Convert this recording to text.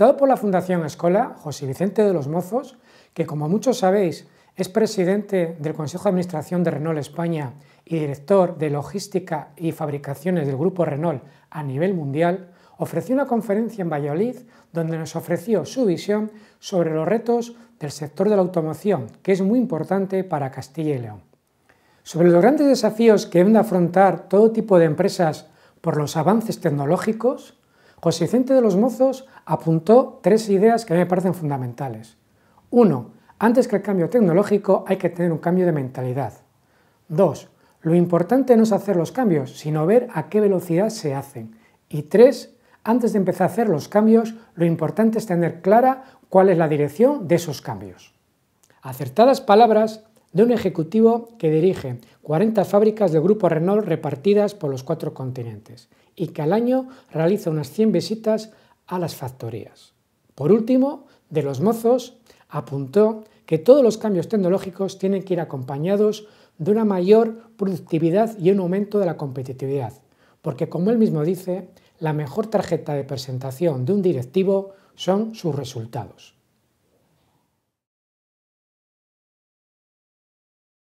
Presentado por la Fundación Escola, José Vicente de los Mozos, que como muchos sabéis es presidente del Consejo de Administración de Renault España y director de logística y fabricaciones del Grupo Renault a nivel mundial, ofreció una conferencia en Valladolid donde nos ofreció su visión sobre los retos del sector de la automoción, que es muy importante para Castilla y León. Sobre los grandes desafíos que deben afrontar todo tipo de empresas por los avances tecnológicos, José Vicente de los Mozos apuntó tres ideas que me parecen fundamentales. Uno, antes que el cambio tecnológico hay que tener un cambio de mentalidad. Dos, lo importante no es hacer los cambios, sino ver a qué velocidad se hacen. Y tres, antes de empezar a hacer los cambios, lo importante es tener clara cuál es la dirección de esos cambios. Acertadas palabras de un ejecutivo que dirige 40 fábricas del grupo Renault repartidas por los cuatro continentes y que al año realiza unas 100 visitas a las factorías. Por último, de los mozos, apuntó que todos los cambios tecnológicos tienen que ir acompañados de una mayor productividad y un aumento de la competitividad, porque como él mismo dice, la mejor tarjeta de presentación de un directivo son sus resultados.